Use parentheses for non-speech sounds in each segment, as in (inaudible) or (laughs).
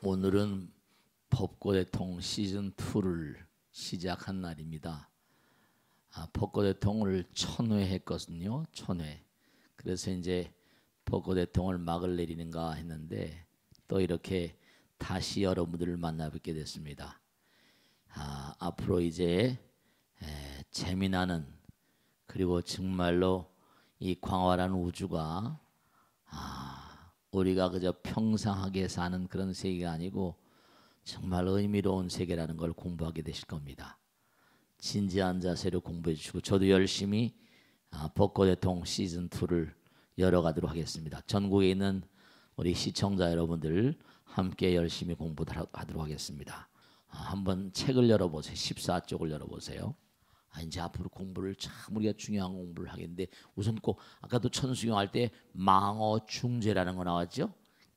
오늘은 법고대통 시즌 2를 시작한 날입니다. 아, 법고대통을 천회했거든요. 천회. 그래서 이제 법고대통을 막을 내리는가 했는데 또 이렇게 다시 여러분들을 만나뵙게 됐습니다. 아, 앞으로 이제 에, 재미나는 그리고 정말로 이 광활한 우주가 아, 우리가 그저 평상하게 사는 그런 세계가 아니고 정말 의미로운 세계라는 걸 공부하게 되실 겁니다. 진지한 자세로 공부해 주시고 저도 열심히 아, 벚꽃의통 시즌 2를 열어가도록 하겠습니다. 전국에 있는 우리 시청자 여러분들 함께 열심히 공부하도록 하겠습니다. 아, 한번 책을 열어보세요. 14쪽을 열어보세요. 아, 이제 앞으로 공부를 참 우리가 중요한 공부를 하겠는데 우선 꼭 아까도 천수경 할 때 망어 중재라는 거 나왔죠?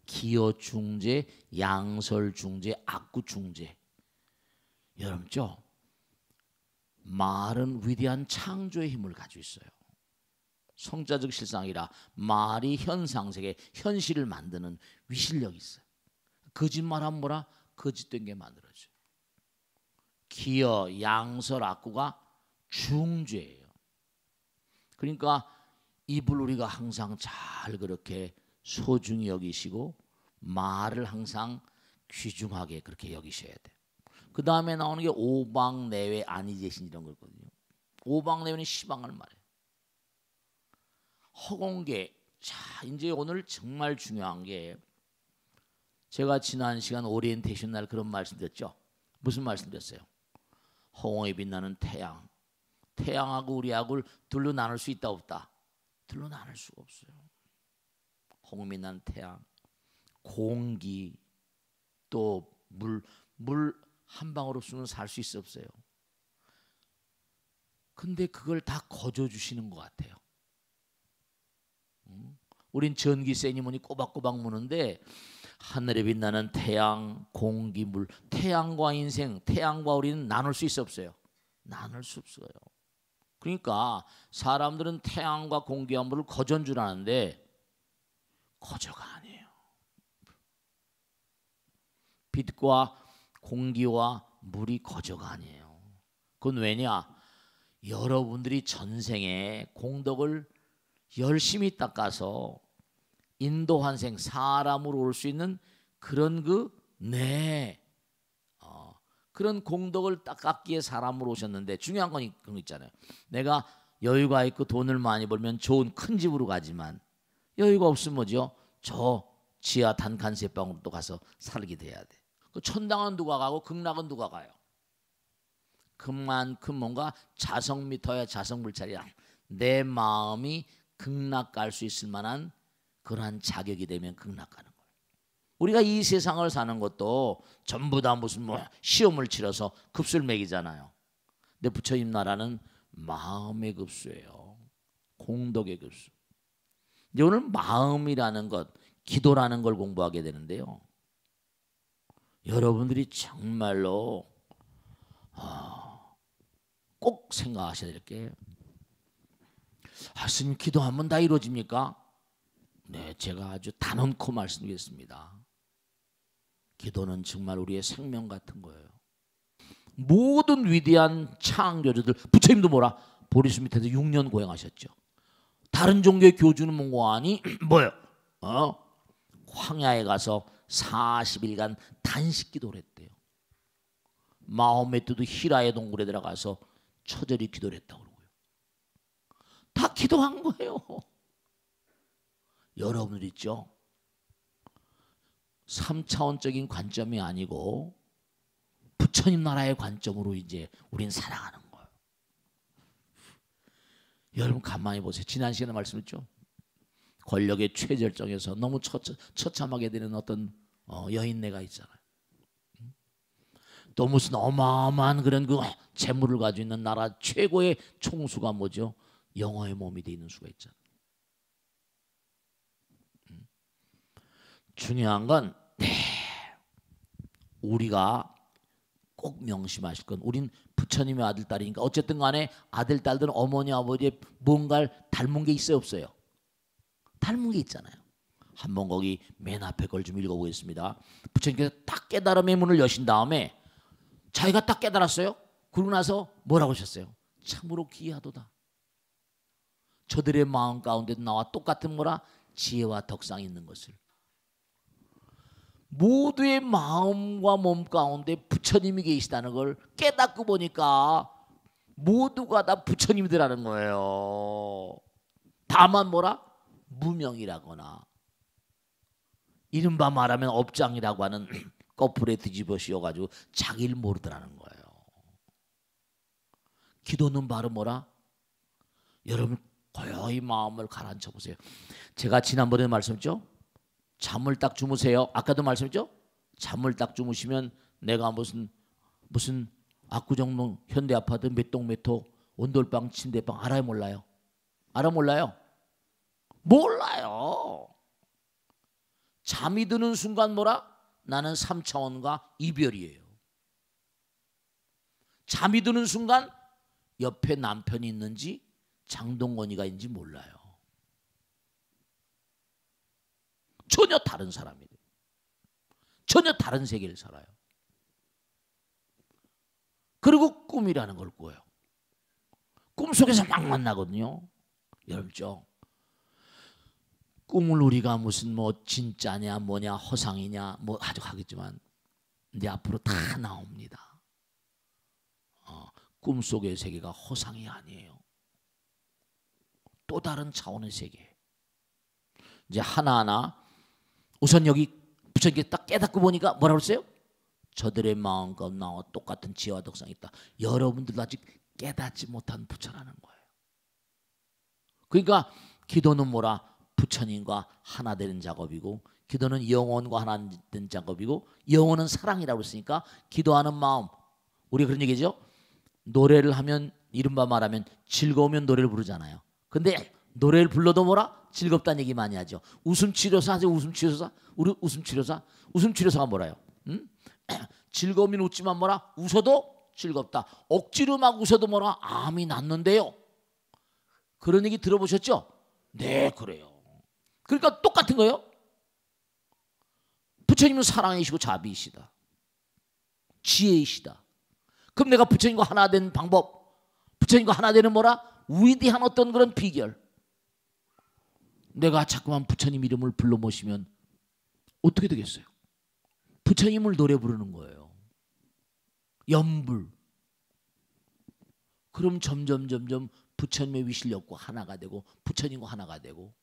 기어 중재, 양설 중재, 악구 중재. 여러분죠? 말은 위대한 창조의 힘을 가지고 있어요. 성자적 실상이라 말이 현상 세계 현실을 만드는 위실력이 있어요. 거짓말하면 뭐라 거짓된 게 만들어져. 요 기어, 양설, 악구가 중죄예요. 그러니까 입을 우리가 항상 잘 그렇게 소중히 여기시고 말을 항상 귀중하게 그렇게 여기셔야 돼. 그 다음에 나오는 게 오방 내외 아니제신 이런 거거든요. 오방 내외는 시방을 말해. 허공계. 자, 이제 오늘 정말 중요한 게 제가 지난 시간 오리엔테이션 날 그런 말씀드렸죠. 무슨 말씀드렸어요? 허공에 빛나는 태양, 태양하고 우리하고를 둘로 나눌 수 있다 없다. 둘로 나눌 수가 없어요. 홍민난 태양, 공기, 또 물, 물 한 방울 없으면 살 수 있어 없어요. 근데 그걸 다 거저 주시는 것 같아요. 음? 우린 전기 세니머니 꼬박꼬박 무는데 하늘에 빛나는 태양, 공기, 물, 태양과 인생, 태양과 우리는 나눌 수 있어 없어요. 나눌 수 없어요. 그러니까 사람들은 태양과 공기와 물을 거저인 줄 아는데 거저가 아니에요. 빛과 공기와 물이 거저가 아니에요. 그건 왜냐? 여러분들이 전생에 공덕을 열심히 닦아서 인도 환생 사람으로 올 수 있는 그런 그내 네, 그런 공덕을 닦기에 사람으로 오셨는데 중요한 건 그런 거 있잖아요. 내가 여유가 있고 돈을 많이 벌면 좋은 큰 집으로 가지만 여유가 없으면 뭐죠? 저 지하 단칸세 방으로 도 가서 살게 돼야 돼. 그 천당은 누가 가고 극락은 누가 가요? 그만큼 뭔가 자성미터야 자성불찰이야. 내 마음이 극락 갈 수 있을 만한 그러한 자격이 되면 극락 가는 우리가 이 세상을 사는 것도 전부 다 무슨 뭐 시험을 치러서 급수를 매기잖아요. 근데 부처님 나라는 마음의 급수예요. 공덕의 급수. 이제 오늘 마음이라는 것, 기도라는 걸 공부하게 되는데요. 여러분들이 정말로 아, 꼭 생각하셔야 될 게, 아, 스 기도하면 다 이루어집니까? 네, 제가 아주 단언코 말씀드리겠습니다. 기도는 정말 우리의 생명 같은 거예요. 모든 위대한 창조자들 부처님도 뭐라 보리수 밑에서 6년 고행하셨죠. 다른 종교의 교주는 몽고하니 뭐 (clears throat) 뭐요? 어? 광야에 가서 40일간 단식 기도를 했대요. 마호메트도 히라의 동굴에 들어가서 처절히 기도를 했다고 그러고요. 다 기도한 거예요. (laughs) 여러분들 있죠? 3차원적인 관점이 아니고 부처님 나라의 관점으로 이제 우린 살아가는 거예요. 여러분 간만히 보세요. 지난 시간에 말씀했죠. 권력의 최절정에서 너무 처참, 처참하게 되는 어떤 어, 여인네가 있잖아요. 또 무슨 어마어마한 그런 그 재물을 가지고 있는 나라 최고의 총수가 뭐죠? 영어의 몸이 돼 있는 수가 있잖아요. 중요한 건때 네. 우리가 꼭 명심하실 건 우린 부처님의 아들 딸이니까 어쨌든 간에 아들 딸들은 어머니 아버지의 뭔가를 닮은 게 있어요 없어요 닮은 게 있잖아요 한번 거기 맨 앞에 걸 좀 읽어보겠습니다 부처님께서 딱 깨달음의 문을 여신 다음에 자기가 딱 깨달았어요 그러고 나서 뭐라고 하셨어요 참으로 기하도다 저들의 마음 가운데 나와 똑같은 뭐라 지혜와 덕상이 있는 것을 모두의 마음과 몸 가운데 부처님이 계시다는 걸 깨닫고 보니까 모두가 다 부처님이더라는 거예요. 다만 뭐라? 무명이라거나 이른바 말하면 업장이라고 하는 거풀에 (clears throat) 뒤집어 씌워가지고 자기를 모르더라는 거예요. 기도는 바로 뭐라? 여러분 고요히 마음을 가라앉혀 보세요. 제가 지난번에 말씀했죠? 잠을 딱 주무세요. 아까도 말씀했죠? 잠을 딱 주무시면 내가 무슨 무슨 압구정동 현대 아파트 몇 동 몇호 온돌방 침대방 알아요 몰라요? 알아 몰라요? 몰라요. 잠이 드는 순간 뭐라? 나는 3차원과 이별이에요. 잠이 드는 순간 옆에 남편이 있는지 장동건이가 있는지 몰라요. 전혀 다른 사람이 돼 전혀 다른 세계를 살아요. 그리고 꿈이라는 걸 꾸어요. 꿈속에서 막 만나거든요. 열정. 꿈을 우리가 무슨 뭐 진짜냐 뭐냐 허상이냐 뭐 아주 하겠지만 내 앞으로 다 나옵니다. 어, 꿈속의 세계가 허상이 아니에요. 또 다른 차원의 세계. 이제 하나하나 우선 여기 부처님께 딱 깨닫고 보니까 뭐라 그랬어요? 저들의 마음과 나와 똑같은 지혜와 독성이 있다. 여러분들도 아직 깨닫지 못한 부처라는 거예요. 그러니까 기도는 뭐라? 부처님과 하나 되는 작업이고 기도는 영혼과 하나 되는 작업이고 영혼은 사랑이라고 했으니까 기도하는 마음 우리 그런 얘기죠. 노래를 하면 이른바 말하면 즐거우면 노래를 부르잖아요. 근데 노래를 불러도 뭐라? 즐겁다는 얘기 많이 하죠. 웃음 치료사 하세요. 웃음 치료사. 우리 웃음 치료사. 웃음 치료사가 뭐라요? 음? (clears throat) 즐거움은 웃지만 뭐라? 웃어도 즐겁다. 억지로 막 웃어도 뭐라? 암이 났는데요. 그런 얘기 들어보셨죠? 네, 그래요. 그러니까 똑같은 거예요. 부처님은 사랑이시고 자비이시다. 지혜이시다. 그럼 내가 부처님과 하나 된 방법, 부처님과 하나 되는 뭐라? 위대한 어떤 그런 비결. 내가 자꾸만 부처님 이름을 불러 모시면 어떻게 되겠어요? 부처님을 노래 부르는 거예요. 염불. 그럼 점점 점점 부처님의 위실력과 하나가 되고 부처님과 하나가 되고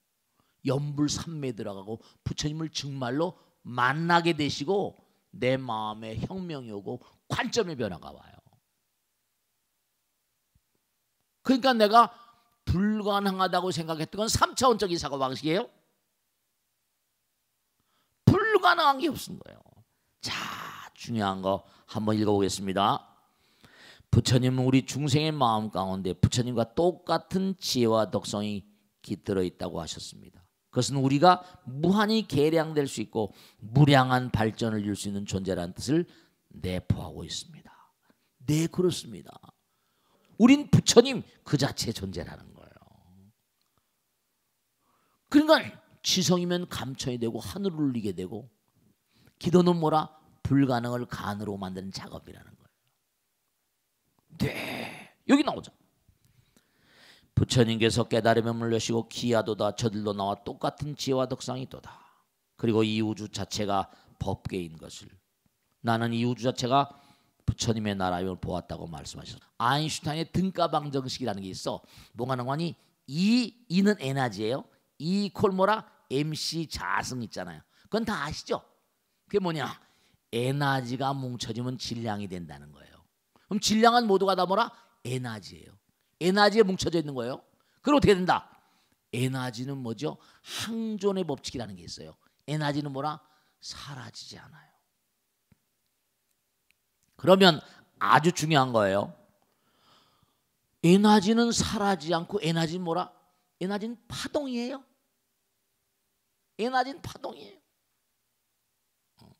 염불 삼매 들어가고 부처님을 정말로 만나게 되시고 내 마음에 혁명이 오고 관점의 변화가 와요. 그러니까 내가 불가능하다고 생각했던 건 3차원적인 사고 방식이에요. 불가능한 게 없은 거예요. 자, 중요한 거 한번 읽어보겠습니다. 부처님은 우리 중생의 마음 가운데 부처님과 똑같은 지혜와 덕성이 깃들어 있다고 하셨습니다. 그것은 우리가 무한히 계량될 수 있고 무량한 발전을 이룰 수 있는 존재라는 뜻을 내포하고 있습니다. 네, 그렇습니다. 우린 부처님 그자체 존재라는 거. 그러니까 지성이면 감춰야 되고 하늘을 울리게 되고 기도는 뭐라 불가능을 간으로 만드는 작업이라는 거예요. 네 여기 나오죠. 부처님께서 깨달음에 물려시고 기하도다 저들도 나와 똑같은 지혜와 덕상이도다. 그리고 이 우주 자체가 법계인 것을 나는 이 우주 자체가 부처님의 나라임을 보았다고 말씀하셨어. 아인슈타인의 등가방정식이라는 게 있어. 뭐가 나가니 이 이는 에너지예요. 이콜 뭐라 MC 자승 있잖아요. 그건 다 아시죠? 그게 뭐냐? 에너지가 뭉쳐지면 질량이 된다는 거예요. 그럼 질량은 모두가 다 뭐라? 에너지예요. 에너지에 뭉쳐져 있는 거예요. 그럼 어떻게 된다? 에너지는 뭐죠? 항존의 법칙이라는 게 있어요. 에너지는 뭐라? 사라지지 않아요. 그러면 아주 중요한 거예요. 에너지는 사라지지 않고 에너지는 뭐라? 에너지는 파동이에요. 에너진 파동이에요. 어.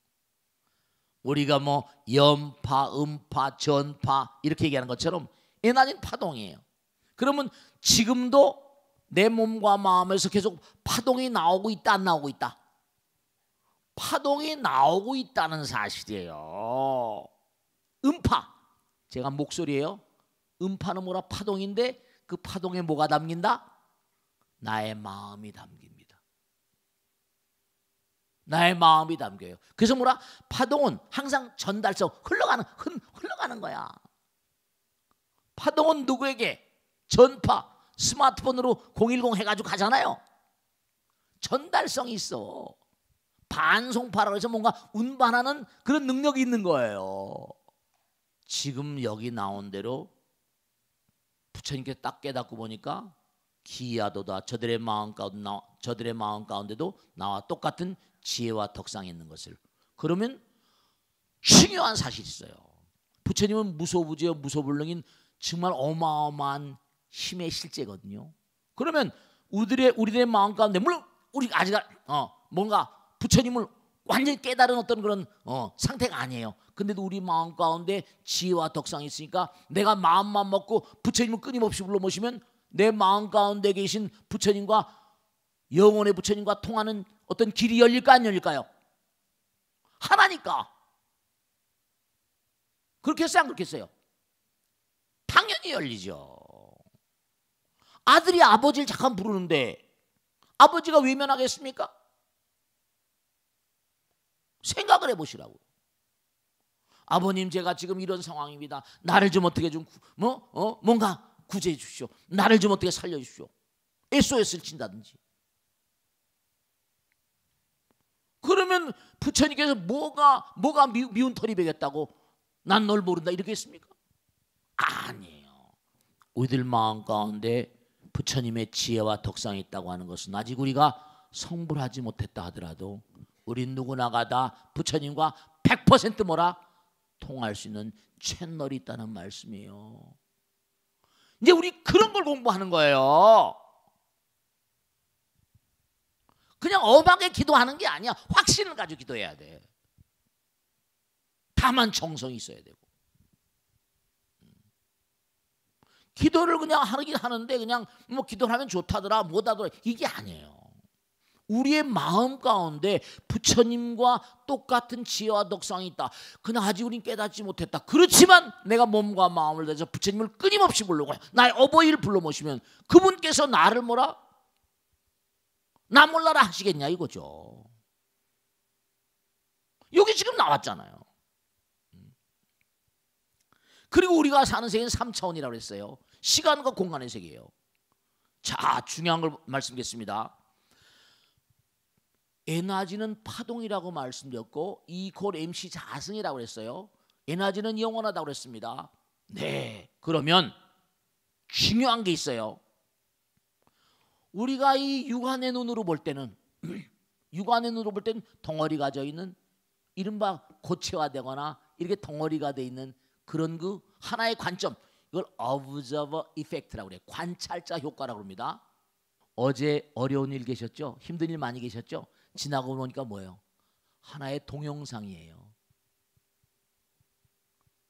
우리가 뭐 연파, 음파, 전파 이렇게 얘기하는 것처럼 에너진 파동이에요. 그러면 지금도 내 몸과 마음에서 계속 파동이 나오고 있다 안 나오고 있다? 파동이 나오고 있다는 사실이에요. 음파. 제가 목소리예요. 음파는 뭐라 파동인데 그 파동에 뭐가 담긴다? 나의 마음이 담긴다. 나의 마음이 담겨요. 그래서 뭐라 파동은 항상 전달성 흘러가는 흘, 흘러가는 거야. 파동은 누구에게 전파 스마트폰으로 010 해가지고 가잖아요. 전달성이 있어. 반송파라고 해서 뭔가 운반하는 그런 능력이 있는 거예요. 지금 여기 나온 대로 부처님께 딱 깨닫고 보니까 기이도다 저들의 마음 가운데 나, 저들의 마음 가운데도 나와 똑같은 지혜와 덕상에 있는 것을. 그러면 중요한 사실이 있어요. 부처님은 무소부지와 무소불능인 정말 어마어마한 힘의 실제거든요. 그러면 우리들의 우리들의 마음 가운데 물론 우리 아직 어, 뭔가 부처님을 완전히 깨달은 어떤 그런 어, 상태가 아니에요. 근데도 우리 마음 가운데 지혜와 덕상이 있으니까 내가 마음만 먹고 부처님을 끊임없이 불러 모시면 내 마음 가운데 계신 부처님과 영원의 부처님과 통하는 어떤 길이 열릴까 안 열릴까요? 하나니까. 그렇게 했어요? 안 그렇게 했어요? 당연히 열리죠. 아들이 아버지를 잠깐 부르는데 아버지가 외면하겠습니까? 생각을 해보시라고. 아버님 제가 지금 이런 상황입니다. 나를 좀 어떻게 좀뭐 어? 뭔가 구제해 주십시오. 나를 좀 어떻게 살려 주십시오. SOS를 친다든지. 그러면 부처님께서 뭐가 뭐가 미, 운 털이 베겠다고 난 널 모른다 이렇게 했습니까? 아니에요. 우리들 마음 가운데 부처님의 지혜와 덕상이 있다고 하는 것은 아직 우리가 성불하지 못했다 하더라도 우리 누구나가 다 부처님과 100% 뭐라 통할 수 있는 채널이 있다는 말씀이에요. 이제 우리 그런 걸 공부하는 거예요. 그냥 어박에 기도하는 게 아니야. 확신을 가지고 기도해야 돼. 다만 정성이 있어야 되고. 기도를 그냥 하긴 하는데 그냥 뭐 기도를 하면 좋다더라 뭐다더라 이게 아니에요. 우리의 마음 가운데 부처님과 똑같은 지혜와 덕성이 있다. 그나 아직 우린 깨닫지 못했다. 그렇지만 내가 몸과 마음을 내서 부처님을 끊임없이 부르고 나의 어버이를 불러 모시면 그분께서 나를 뭐라 나 몰라라 하시겠냐 이거죠. 여기 지금 나왔잖아요. 그리고 우리가 사는 세계는 3차원이라고 했어요. 시간과 공간의 세계예요. 자, 중요한 걸 말씀드리겠습니다. 에너지는 파동이라고 말씀드렸고 이콜 MC 자승이라고 했어요. 에너지는 영원하다고 했습니다. 네. 그러면 중요한 게 있어요. 우리가 이 육안의 눈으로 볼 때는 (clears throat) 육안의 눈으로 볼 때는 덩어리가 져 있는 이른바 고체화되거나 이렇게 덩어리가 돼 있는 그런 그 하나의 관점 이걸 observer effect라고 그래 관찰자 효과라고 합니다. 어제 어려운 일 계셨죠? 힘든 일 많이 계셨죠? 지나고 보니까 뭐예요? 하나의 동영상이에요.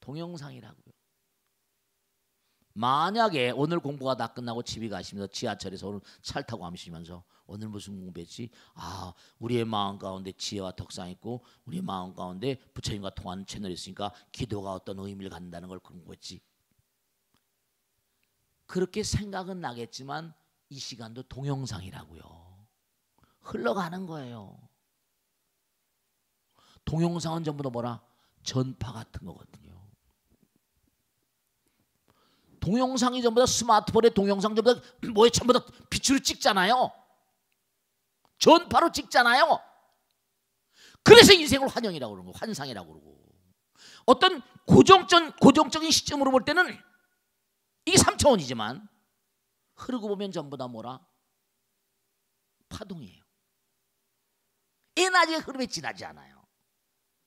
동영상이라고요. 만약에 오늘 공부가 다 끝나고 집에 가시면서 지하철에서 오늘 차를 타고 가시면서 오늘 무슨 공부했지? 아, 우리의 마음 가운데 지혜와 덕상 있고 우리의 마음 가운데 부처님과 통하는 채널이 있으니까 기도가 어떤 의미를 갖는다는 걸 공부했지. 그렇게 생각은 나겠지만 이 시간도 동영상이라고요. 흘러가는 거예요. 동영상은 전부 다 뭐라? 전파 같은 거거든요. 동영상이 전부 다스마트폰에 동영상 전부 다 (clears throat) 뭐에 전부 다 빛으로 찍잖아요. 전파로 찍잖아요. 그래서 인생을 환영이라고 그러는 환상이라고 그러고. 어떤 고정적, 고정적인 시점으로 볼 때는 이게 3차원이지만 흐르고 보면 전부 다 뭐라? 파동이에요. 에너지의 흐름에 지나지 않아요.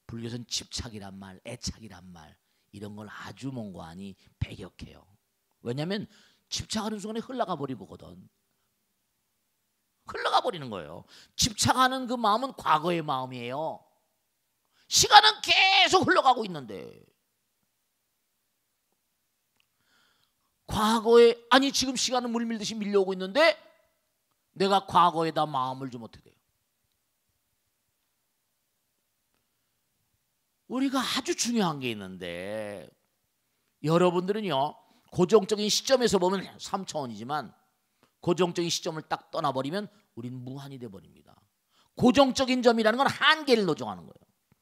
불교선 집착이란 말, 애착이란 말 이런 걸 아주 몽고하니 배격해요. 왜냐하면 집착하는 순간에 흘러가 버리거든. 흘러가 버리는 거예요. 집착하는 그 마음은 과거의 마음이에요. 시간은 계속 흘러가고 있는데 과거에 아니 지금 시간은 물밀듯이 밀려오고 있는데 내가 과거에다 마음을 좀 어떻게 돼요? 우리가 아주 중요한 게 있는데 여러분들은요 고정적인 시점에서 보면 3차원이지만 고정적인 시점을 딱 떠나버리면 우린 무한이 돼버립니다. 고정적인 점이라는 건 한계를 노정하는 거예요.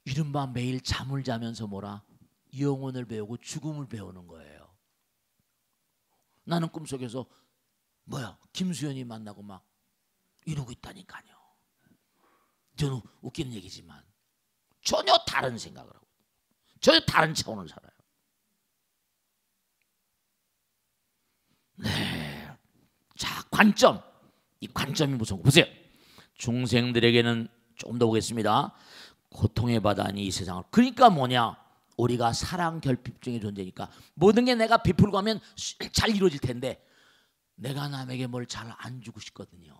이른바 매일 잠을 자면서 뭐라 영혼을 배우고 죽음을 배우는 거예요. 나는 꿈속에서 뭐야 김수현이 만나고 막 이러고 있다니까요. 저는 웃기는 얘기지만 전혀 다른 생각을 하고 전혀 다른 차원을 살아요. 네. 자, 관점. 이 관점이 무슨 거 보세요. 중생들에게는 조더 보겠습니다. 고통의 바다니 이 세상을. 그러니까 뭐냐? 우리가 사랑 결핍증의 존재니까 모든 게 내가 베풀고 하면 잘 이루어질 텐데 내가 남에게 뭘 잘 안 주고 싶거든요.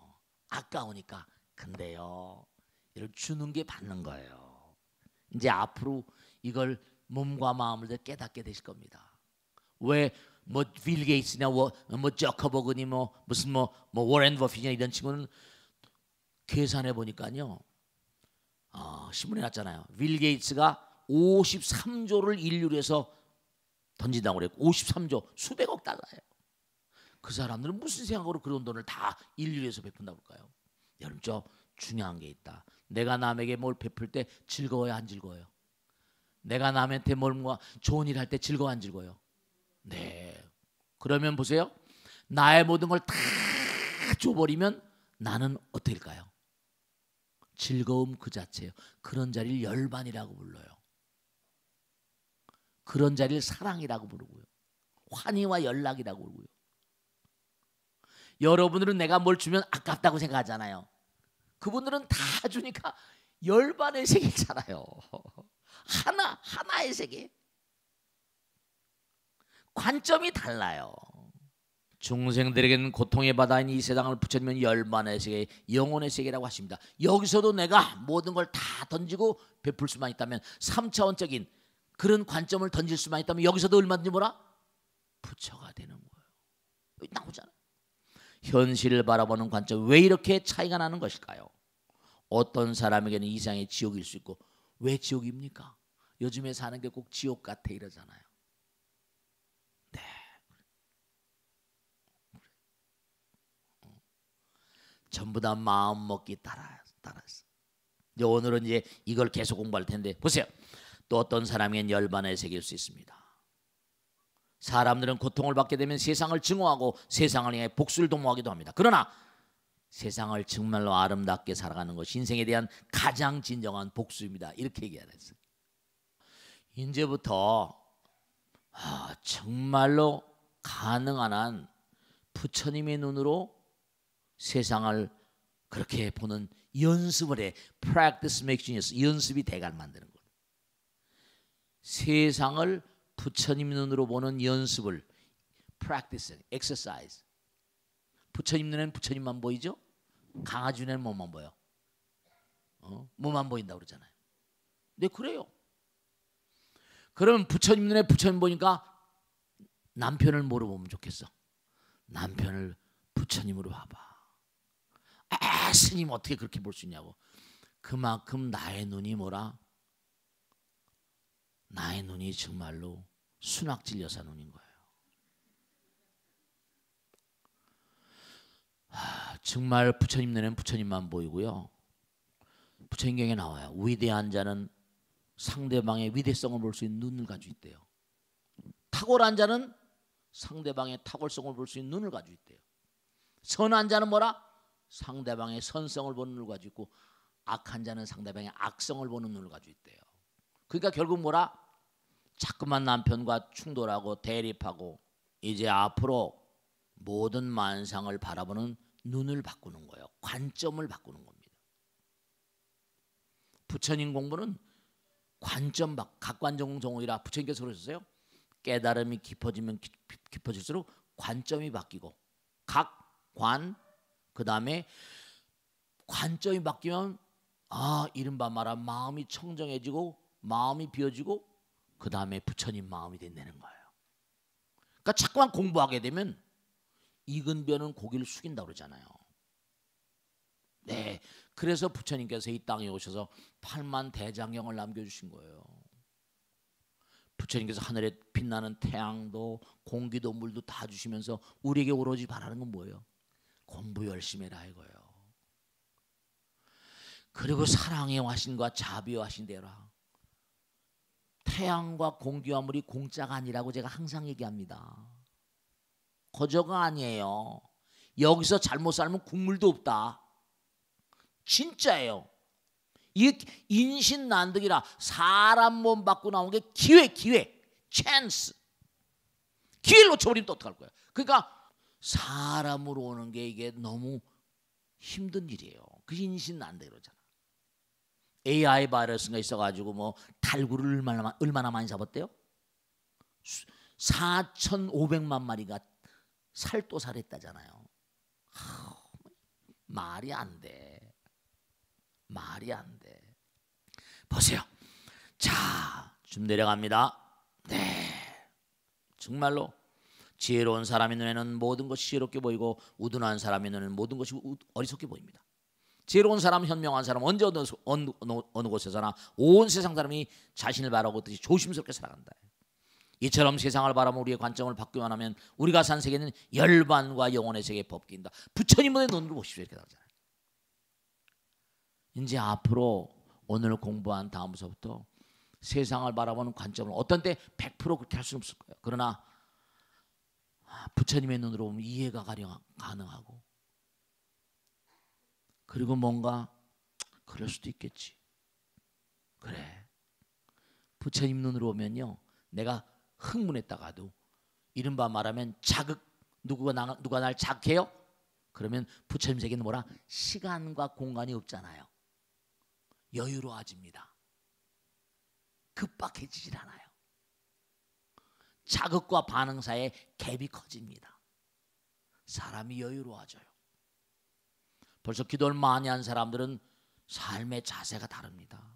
아까우니까. 근데요. 이를 주는 게 받는 거예요. 이제 앞으로 이걸 몸과 마음을 깨닫게 되실 겁니다. 왜 뭐빌 게이츠나 뭐, 저커버그니 뭐 무슨 뭐, 뭐 워렌 버핏이나 이런 친구는 계산해 보니까요. 어, 신문에 났잖아요. 빌 게이츠가 53조를 인류로 해서 던진다고 그랬고 53조 수백억 달러예요. 그 사람들은 무슨 생각으로 그런 돈을 다 인류에서 베푼다 볼까요? 여러분 저 중요한 게 있다. 내가 남에게 뭘 베풀 때 즐거워야 안 즐거워요. 내가 남한테 뭘 뭐 좋은 일 할 때 즐거워 안 즐거워요. 네. 네. 그러면 보세요. 나의 모든 걸 다 줘버리면 나는 어떻까요 즐거움 그 자체예요. 그런 자리를 열반이라고 불러요. 그런 자리를 사랑이라고 부르고요. 환희와 연락이라고 부르고요. 여러분들은 내가 뭘 주면 아깝다고 생각하잖아요. 그분들은 다 주니까 열반의 세계잖아요. (laughs) 하나 하나의 세계. 관점이 달라요. 중생들에게는 고통의 바다인 이 세상을 붙여면 열반의 세계, 영혼의 세계라고 하십니다. 여기서도 내가 모든 걸 다 던지고 베풀 수만 있다면 3차원적인 그런 관점을 던질 수만 있다면 여기서도 얼마든지 뭐라? 부처가 되는 거예요. 나오잖아. 현실을 바라보는 관점 왜 이렇게 차이가 나는 것일까요? 어떤 사람에게는 이상의 지옥일 수 있고 왜 지옥입니까? 요즘에 사는 게 꼭 지옥 같아 이러잖아요. 전부 다 마음 먹기 따라 따라서. 이제 오늘은 이제 이걸 계속 공부할 텐데 보세요. 또 어떤 사람에 열반의 세계수 있습니다. 사람들은 고통을 받게 되면 세상을 증오하고 세상을 향해 복수를 도모하기도 합니다. 그러나 세상을 정말로 아름답게 살아가는 것이 인생에 대한 가장 진정한 복수입니다. 이렇게 얘기하랬어요. 이제부터 아, 정말로 가능한 한 부처님의 눈으로 세상을 그렇게 보는 연습을 해. practice makes genius. 연습이 대가를 만드는 거 세상을 부처님 눈으로 보는 연습을 practice, exercise. 부처님 눈에는 부처님만 보이죠? 강아지 눈에는 뭐만 보여? 어? 뭐만 보인다 그러잖아요. 네, 그래요. 그러면 부처님 눈에 부처님 보니까 남편을 모르보면 좋겠어. 남편을 부처님으로 봐봐. 예이님 어떻게 그렇게 볼 수 있냐고. 그만큼 나의 눈이 뭐라? 나의 눈이 정말로 순학질 여사 눈인 거예요. 하, 정말 부처님 눈에는 부처님만 보이고요. 부처님경에 나와요. 위대한 자는 상대방의 위대성을 볼 수 있는 눈을 가지고 있대요. 탁월한 자는 상대방의 탁월성을 볼 수 있는 눈을 가지고 있대요. 선한 자는 뭐라? 상대방의 선성을 보는 눈을 가지고 있고 악한 자는 상대방의 악성을 보는 눈을 가지고 있대요. 그러니까 결국 뭐라? 자꾸만 남편과 충돌하고 대립하고 이제 앞으로 모든 만상을 바라보는 눈을 바꾸는 거예요. 관점을 바꾸는 겁니다. 부처님 공부는 관점 각관정정이라 부처님께서 그러셨어요. 깨달음이 깊어지면 깊, 깊어질수록 관점이 바뀌고 각관 그 다음에 관점이 바뀌면 아 이른바 말한 마음이 청정해지고 마음이 비어지고 그 다음에 부처님 마음이 된다는 거예요. 그러니까 자꾸만 공부하게 되면 이근변은 고기를 숙인다 고 그러잖아요. 네, 그래서 부처님께서 이 땅에 오셔서 팔만 대장경을 남겨주신 거예요. 부처님께서 하늘에 빛나는 태양도 공기도 물도 다 주시면서 우리에게 오로지 바라는 건 뭐예요? 공부 열심히 해라 이거예요. 그리고 사랑의 와신과 자비의 와신 대라. 태양과 공기와 물이 공짜가 아니라고 제가 항상 얘기합니다. 거저가 아니에요. 여기서 잘못 살면 국물도 없다. 진짜예요. 이 인신 난득이라 사람 몸 받고 나온 게 기회, 기회, 찬스. 기회를 놓쳐버리면 또 어떡할 거야. 그러니까 사람으로 오는 게 이게 너무 힘든 일이에요. 그 인신 난대로잖아. AI 바이러스가 있어가지고 뭐 달구를 얼마나, 얼마나 많이 잡았대요? 4,500만 마리가 살도살했다잖아요. 말이 안 돼. 말이 안 돼. 보세요. 자, 좀 내려갑니다. 네. 정말로 지혜로운 사람의 눈에는 모든 것이 지혜롭게 보이고 우둔한 사람의 눈에는 모든 것이 어리석게 보입니다. 지혜로운 사람, 현명한 사람 언제 어느, 어느, 어느 곳에서나 온 세상 사람이 자신을 바라고 뜻이 조심스럽게 살아간다. 이처럼 세상을 바라보 우리의 관점을 바꾸기만 하면 우리가 산 세계는 열반과 영혼의 세계에 벗긴다. 부처님의 눈으로 보십시오. 이렇게 나오잖아요. 이제 앞으로 오늘 공부한 다음부터 세상을 바라보는 관점을 어떤 때 100% 그렇게 할 수는 없을 거예요. 그러나 부처님의 눈으로 보면 이해가 가능하고 그리고 뭔가 그럴 수도 있겠지. 그래. 부처님 눈으로 보면요. 내가 흥분했다가도 이른바 말하면 자극 누구가 나, 누가 날 자극해요? 그러면 부처님 세계는 뭐라? 시간과 공간이 없잖아요. 여유로워집니다. 급박해지질 않아요. 자극과 반응 사이에 갭이 커집니다. 사람이 여유로워져요. 벌써 기도를 많이 한 사람들은 삶의 자세가 다릅니다.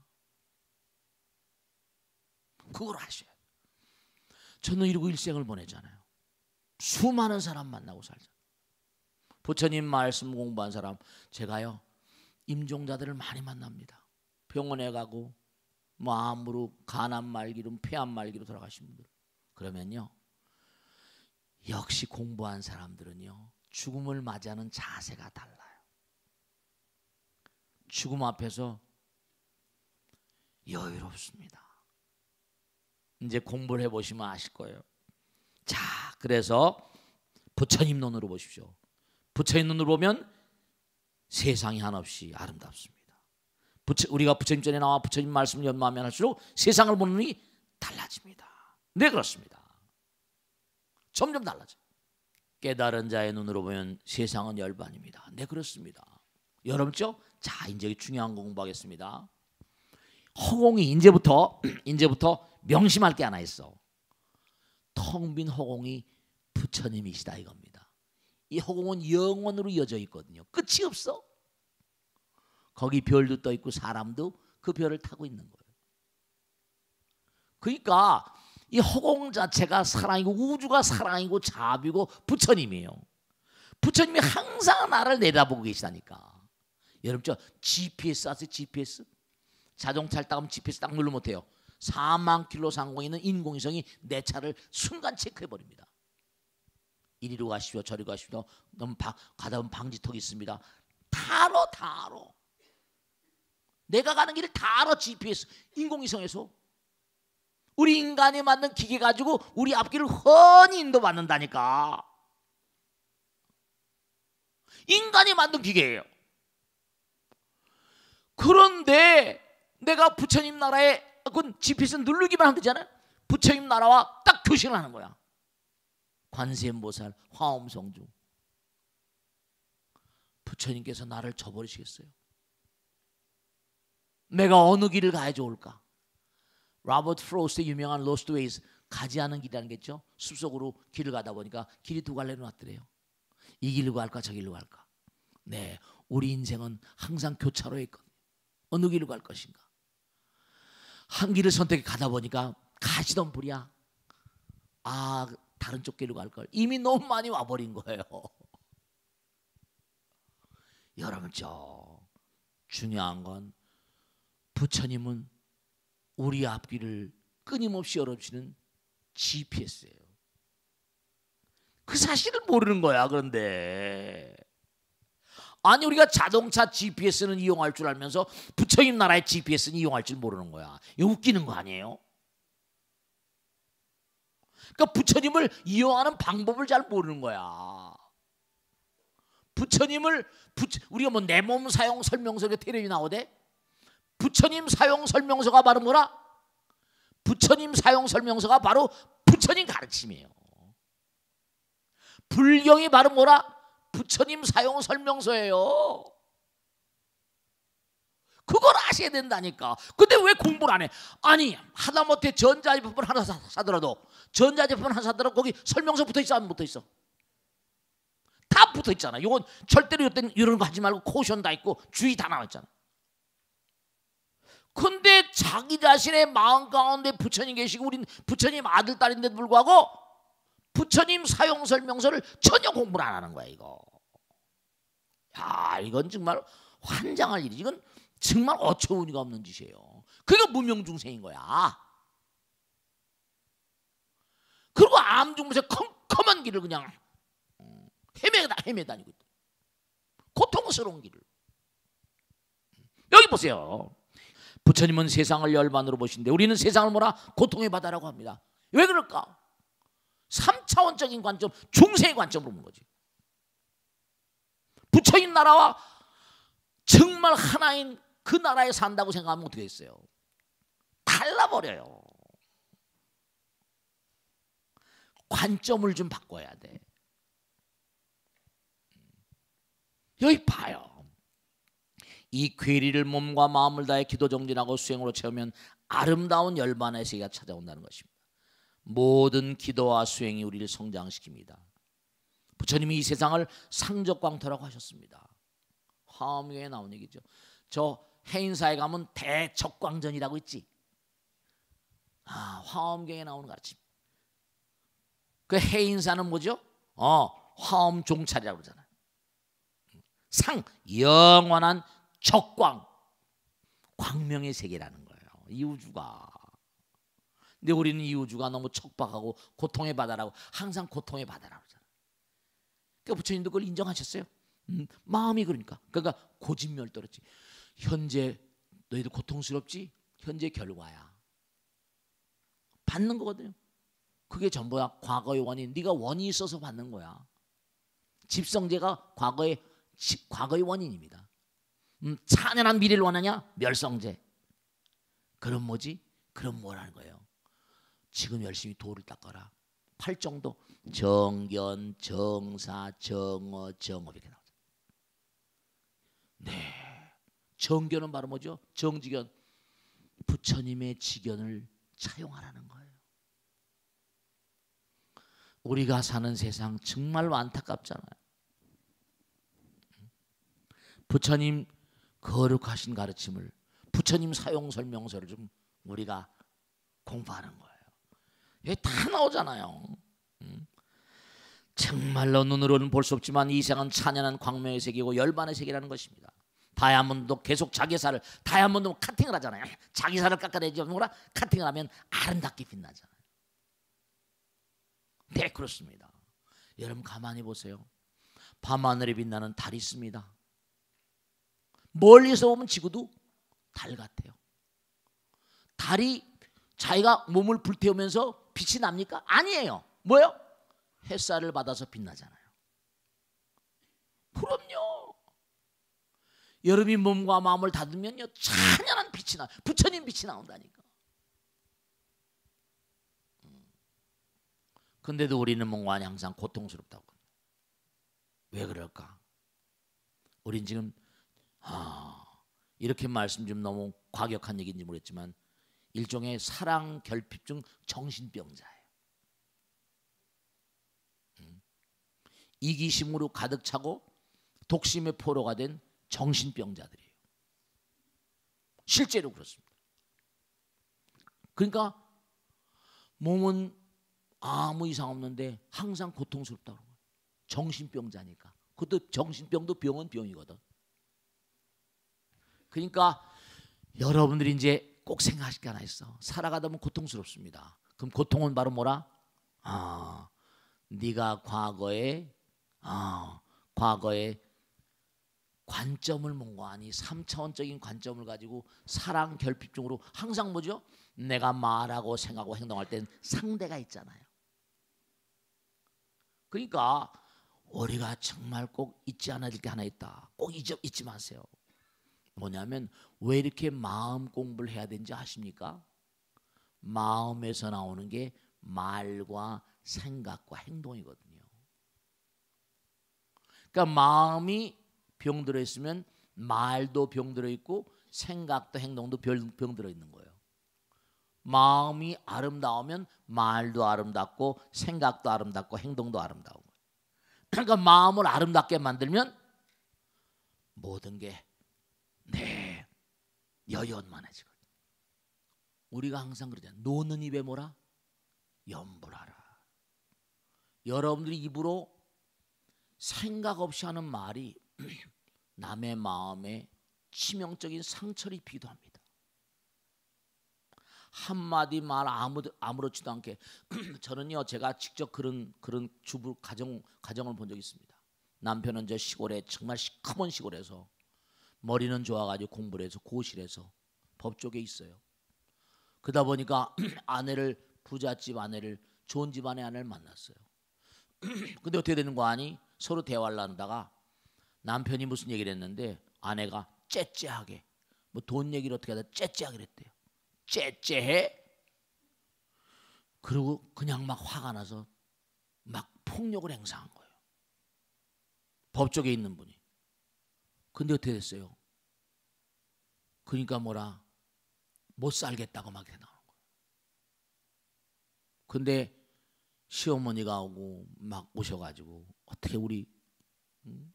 그걸 아셔요 저는 이러고 일생을 보내잖아요. 수많은 사람 만나고 살죠. 부처님 말씀 공부한 사람 제가요 임종자들을 많이 만납니다. 병원에 가고 뭐 암으로 간암 말기로 폐암 말기로 돌아가신 분들 그러면요. 역시 공부한 사람들은요. 죽음을 맞이하는 자세가 달라요. 죽음 앞에서 여유롭습니다. 이제 공부를 해보시면 아실 거예요. 자, 그래서 부처님 눈으로 보십시오. 부처님 눈으로 보면 세상이 한없이 아름답습니다. 부처, 우리가 부처님 전에 나와 부처님 말씀을 연마하면 할수록 세상을 보는 눈이 달라집니다. 네 그렇습니다. 점점 달라져. 깨달은 자의 눈으로 보면 세상은 열반입니다. 네 그렇습니다. 여러분죠? 자 이제 중요한 거 공부하겠습니다. 허공이 이제부터 (clears throat) 이제부터 명심할 게 하나 있어. 텅 빈 허공이 부처님이시다 이겁니다. 이 허공은 영원으로 이어져 있거든요. 끝이 없어. 거기 별도 떠 있고 사람도 그 별을 타고 있는 거예요. 그러니까 이 허공 자체가 사랑이고 우주가 사랑이고 자비고 부처님이에요. 부처님이 항상 나를 내다보고 계시다니까. 여러분 저 GPS 아세요? GPS? 자동차를 따면 GPS 딱 누르면 돼요. 4만 킬로 상공에 있는 인공위성이 내 차를 순간 체크해 버립니다. 이리로 가십시오, 저리 가십시오. 너무 바, 가다 보면 방지턱이 있습니다. 다 알아, 다 알아. 내가 가는 길을 다 알아 GPS 인공위성에서 우리 인간이 만든 기계 가지고 우리 앞길을 흔히 인도받는다니까. 인간이 만든 기계예요. 그런데 내가 부처님 나라에 그건 GPS 누르기만 하면 되잖아요 부처님 나라와 딱 교신을 하는 거야. 관세음보살 화엄성주 부처님께서 나를 저버리시겠어요? 내가 어느 길을 가야 좋을까? 로버트 프로스트의 유명한 로스트 웨이즈 가지 않은 길이라는 게 있죠. 숲속으로 길을 가다 보니까 길이 두 갈래로 왔더래요이 길로 갈까 저 길로 갈까. 네, 우리 인생은 항상 교차로에 있거든요. 어느 길로 갈 것인가. 한 길을 선택해 가다 보니까 가시던 불이야. 아, 다른 쪽 길로 갈 걸. 이미 너무 많이 와버린 거예요. (laughs) 여러분, 저 중요한 건 부처님은 우리 앞길을 끊임없이 열어주시는 GPS예요. 그 사실을 모르는 거야. 그런데 아니 우리가 자동차 GPS는 이용할 줄 알면서 부처님 나라의 GPS는 이용할 줄 모르는 거야. 이 웃기는 거 아니에요? 그러니까 부처님을 이용하는 방법을 잘 모르는 거야. 부처님을 부처, 우리가 뭐 내 몸 사용 설명서에 테레비 나오대? 부처님 사용 설명서가 바로 뭐라? 부처님 사용 설명서가 바로 부처님 가르침이에요. 불경이 바로 뭐라? 부처님 사용 설명서예요. 그걸 아셔야 된다니까. 근데 왜 공부를 안 해? 아니, 하다못해 전자제품을 하나 사더라도, 전자제품을 하나 사더라도 거기 설명서 붙어 있어, 안 붙어 있어? 다 붙어 있잖아. 이건 절대로 이런 거 하지 말고 코션 다 있고 주의 다 나와 있잖아. 근데 자기 자신의 마음 가운데 부처님 계시고 우린 부처님 아들 딸인데도 불구하고 부처님 사용 설명서를 전혀 공부를 안 하는 거야 이거. 야 이건 정말 환장할 일이지. 이건 정말 어처구니가 없는 짓이에요. 그게 무명중생인 거야. 그리고 암중생새 컴컴한 길을 그냥 헤매다 음, 헤매다니고 고통스러운 길을. 여기 보세요. 부처님은 세상을 열반으로 보신데 우리는 세상을 뭐라 고통의 바다라고 합니다. 왜 그럴까? 3차원적인 관점, 중세의 관점으로 보는 거지. 부처인 나라와 정말 하나인 그 나라에 산다고 생각하면 어떻게 했어요? 달라버려요. 관점을 좀 바꿔야 돼. 음. 여기 봐요. 이 괴리를 몸과 마음을 다해 기도 정진하고 수행으로 채우면 아름다운 열반의 세계가 찾아온다는 것입니다. 모든 기도와 수행이 우리를 성장시킵니다. 부처님이 이 세상을 상적광토라고 하셨습니다. 화엄경에 나온 얘기죠. 저 해인사에 가면 대적광전이라고 있지. 아, 화엄경에 나오는 가르침. 그 해인사는 뭐죠? 어, 화엄종찰이라고 그러잖아요. 상, 영원한 적광, 광명의 세계라는 거예요. 이 우주가. 근데 우리는 이 우주가 너무 척박하고 고통의 바다라고 항상 고통의 바다라고 그러잖아 그러니까 부처님도 그걸 인정하셨어요. 음, 마음이 그러니까. 그러니까 고진멸도랬지. 현재 너희들 고통스럽지? 현재 결과야. 받는 거거든요. 그게 전부야. 과거의 원인. 네가 원이 있어서 받는 거야. 집성제가 과거의 과거의 원인입니다. 음, 찬란한 미래를 원하냐? 멸성제. 그럼 뭐지? 그럼 뭐라는 거예요? 지금 열심히 도를 닦아라. 팔 정도 정견, 정사, 정어, 정업 이렇게 나오죠. 네. 정견은 바로 뭐죠? 정지견. 부처님의 지견을 차용하라는 거예요. 우리가 사는 세상 정말 안타깝잖아요. 부처님 거룩하신 가르침을 부처님 사용 설명서를 좀 우리가 공부하는 거예요. 여기 다 나오잖아요. 음. 정말로 눈으로는 볼 수 없지만 이 세상은 찬연한 광명의 세계고 열반의 세계라는 것입니다. 다이아몬드도 계속 자기 살을 다이아몬드 카팅을 하잖아요. 자기 살을 깎아내지 않는라 카팅을 하면 아름답게 빛나잖아요. 네 그렇습니다. 여러분 가만히 보세요. 밤하늘에 빛나는 달이 있습니다. 멀리서 보면 지구도 달 같아요. 달이 자기가 몸을 불태우면서 빛이 납니까? 아니에요. 뭐요? 햇살을 받아서 빛나잖아요. 그럼요. 여름이 몸과 마음을 닫으면요. 찬연한 빛이 나. 부처님 빛이 나온다니까. 음. 근데도 우리는 뭔가 항상 고통스럽다고. 왜 그럴까? 우린 지금 아, 이렇게 말씀 좀 너무 과격한 얘기인지 모르겠지만 일종의 사랑 결핍증 정신병자예요. 음? 이기심으로 가득 차고 독심의 포로가 된 정신병자들이에요. 실제로 그렇습니다. 그러니까 몸은 아무 이상 없는데 항상 고통스럽다고 정신병자니까. 그것도 정신병도 병은 병이거든. 그러니까 여러분들이 이제 꼭 생각하실 게 하나 있어. 살아가다 보면 고통스럽습니다. 그럼 고통은 바로 뭐라? 아, 네가 과거에 아, 과거에 관점을 몽고하니 3차원적인 관점을 가지고 사랑 결핍증으로 항상 뭐죠? 내가 말하고 생각하고 행동할 땐 상대가 있잖아요. 그러니까 우리가 정말 꼭 잊지 않아야 될게 하나 있다. 꼭 잊지 마세요. 뭐냐면 왜 이렇게 마음 공부를 해야 되는지 아십니까? 마음에서 나오는 게 말과 생각과 행동이거든요. 그러니까 마음이 병들어 있으면 말도 병들어 있고 생각도 행동도 병들어 있는 거예요. 마음이 아름다우면 말도 아름답고 생각도 아름답고 행동도 아름다운 거예요. 그러니까 마음을 아름답게 만들면 모든 게 네. 여연만해지거든. 우리가 항상 그러잖아. 노는 입에 뭐라? 염불하라. 여러분들이 입으로 생각 없이 하는 말이 (clears throat) 남의 마음에 치명적인 상처를 입기도 합니다. 한마디 말 아무 아무렇지도 않게 (clears throat) 저는요 제가 직접 그런 그런 주부 가정 가정을 본 적 있습니다. 남편은 저 시골에 정말 시커먼 시골에서 머리는 좋아가지고 공부를 해서 고실에서 법 쪽에 있어요. 그러다 보니까 (clears throat) 아내를 부잣집 아내를 좋은 집안의 아내를 만났어요. (clears throat) 근데 어떻게 되는 거 아니? 서로 대화를 한다가 남편이 무슨 얘기를 했는데 아내가 째째하게 뭐 돈 얘기를 어떻게 하다 째째하게 했대요. 째째해? 그리고 그냥 막 화가 나서 막 폭력을 행사한 거예요. 법조에 있는 분이. 근데 어떻게 됐어요? 그러니까 뭐라 못 살겠다고 막나오 근데 시어머니가 오고 막 오셔가지고 어떻게 우리 음?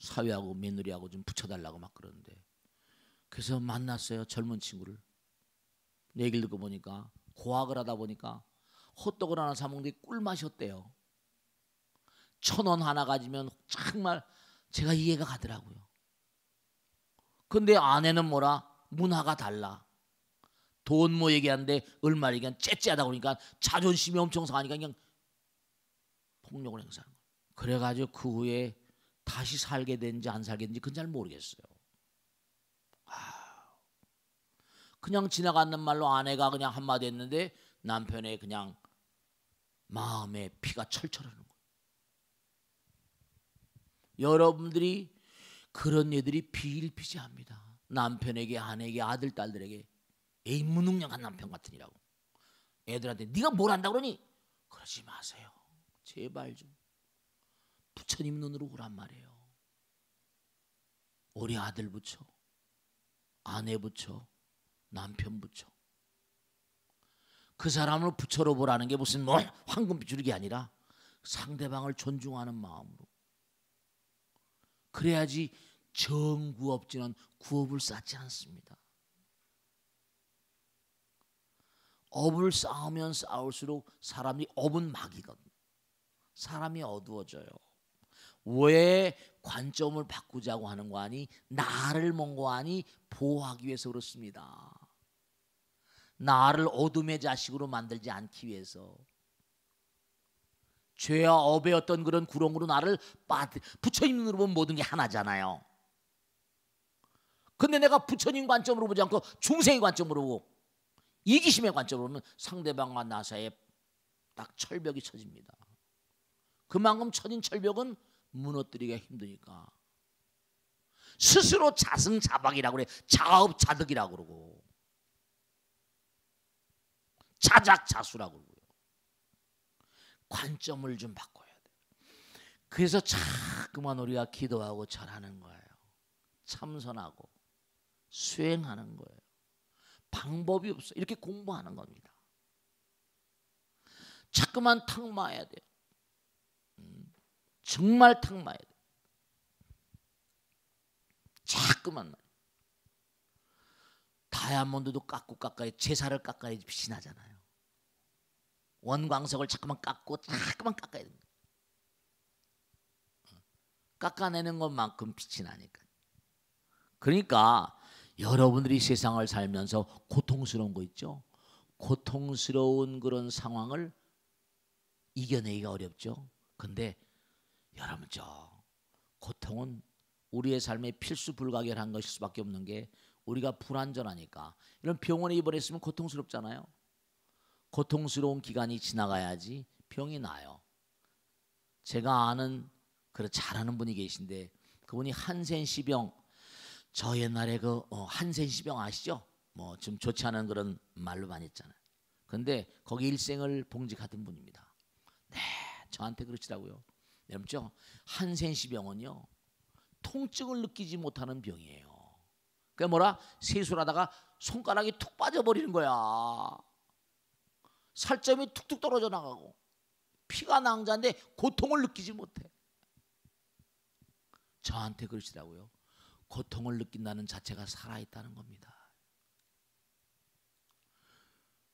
사위하고 며느리하고 좀 붙여달라고 막 그러는데 그래서 만났어요 젊은 친구를 얘기를 듣고 보니까 고학을 하다 보니까 호떡을 하나 사 먹는데 꿀맛이었대요 천 원 하나 가지면 정말 제가 이해가 가더라고요 근데 아내는 뭐라? 문화가 달라. 돈 뭐 얘기하는데 얼마 얘기한는 째째하다 보니까 그러니까 자존심이 엄청 상하니까 그냥 폭력을 행사하는 거예요. 그래가지고 그 후에 다시 살게 된지 안 살게 된지 그건 잘 모르겠어요. 그냥 지나가는 말로 아내가 그냥 한마디 했는데 남편의 그냥 마음에 피가 철철하는 거예요. 여러분들이 그런 애들이 비일비재합니다. 남편에게 아내에게 아들 딸들에게 에이 무능력한 남편 같으니라고 애들한테 네가 뭘 한다 그러니 그러지 마세요. 제발 좀 부처님 눈으로 보란 말이에요. 우리 아들 부처, 아내 부처, 남편 부처. 그 사람을 부처로 보라는 게 무슨 뭐 황금 비주르기 아니라 상대방을 존중하는 마음으로 그래야지 정구업지는 구업을 쌓지 않습니다. 업을 쌓으면 쌓을수록 사람이 업은 마귀거든요. 사람이 어두워져요. 왜 관점을 바꾸자고 하는 거 아니 나를 먼거 아니 보호하기 위해서 그렇습니다. 나를 어둠의 자식으로 만들지 않기 위해서 죄와 업의 어떤 그런 구렁으로 나를 빠뜨, 붙여 입는 으로 보면 모든 게 하나잖아요. 근데 내가 부처님 관점으로 보지 않고 중생의 관점으로 보고 이기심의 관점으로 보면 상대방과 나 사이에 딱 철벽이 쳐집니다. 그만큼 천인 철벽은 무너뜨리기가 힘드니까 스스로 자승자박이라고 그래 자업자득이라고 그러고 자작자수라고 그러고요. 관점을 좀 바꿔야 돼. 그래서 자꾸만 우리가 기도하고 절하는 거예요. 참선하고 수행하는 거예요. 방법이 없어. 이렇게 공부하는 겁니다. 자꾸만 탁마야 돼요. 음, 정말 탁마야 돼요. 자꾸만 다이아몬드도 깎고 깎아야 제사를 깎아야 빛이 나잖아요. 원광석을 자꾸만 깎고 자꾸만 깎아야 됩니다. 깎아내는 것만큼 빛이 나니까. 그러니까 여러분들이 세상을 살면서 고통스러운 거 있죠? 고통스러운 그런 상황을 이겨내기가 어렵죠. 근데 여러분 저 고통은 우리의 삶에 필수 불가결한 것일 수밖에 없는 게 우리가 불안전하니까 이런 병원에 입원했으면 고통스럽잖아요. 고통스러운 기간이 지나가야지 병이 나요. 제가 아는 그런 잘하는 분이 계신데 그분이 한센시병 저 옛날에 그 어, 한센시병 아시죠? 뭐 좀 좋지 않은 그런 말로 많이 했잖아요. 근데 거기 일생을 봉직하던 분입니다. 네, 저한테 그러시라고요죠 한센시병은요 통증을 느끼지 못하는 병이에요. 그게 뭐라 세수를 하다가 손가락이 툭 빠져버리는 거야. 살점이 툭툭 떨어져 나가고 피가 낭자인데 고통을 느끼지 못해. 저한테 그러시라고요 고통을 느낀다는 자체가 살아있다는 겁니다.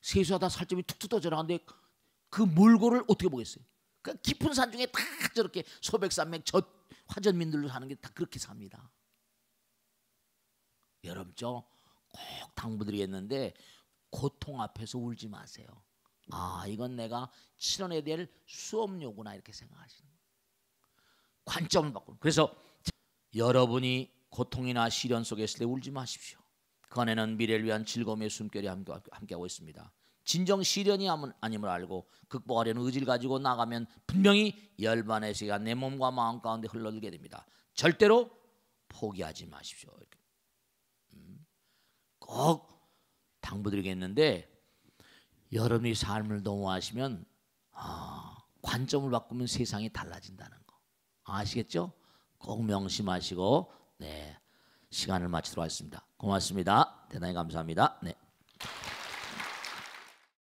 세수하다 살점이 툭툭 떠져나가는데 그 몰골을 어떻게 보겠어요? 그 깊은 산 중에 다 저렇게 소백산맥 저 화전민들로 사는 게 다 그렇게 삽니다. 여름죠? 꼭 당부드리겠는데 고통 앞에서 울지 마세요. 아 이건 내가 실현해야 될 수업료구나 이렇게 생각하시는 거예요. 관점을 바꾸는 그래서 여러분이 고통이나 시련 속에 있을 때 울지 마십시오. 그 안에는 미래를 위한 즐거움의 숨결이 함께하고 있습니다. 진정 시련이 아님을 알고 극복하려는 의지를 가지고 나가면 분명히 열반의 시가 내 몸과 마음 가운데 흘러들게 됩니다. 절대로 포기하지 마십시오. 음. 꼭 당부드리겠는데 여러분이 삶을 넘어하시면 아, 관점을 바꾸면 세상이 달라진다는 거 아시겠죠? 꼭 명심하시고 네. 시간을 마치도록 하겠습니다. 고맙습니다. 대단히 감사합니다. 네.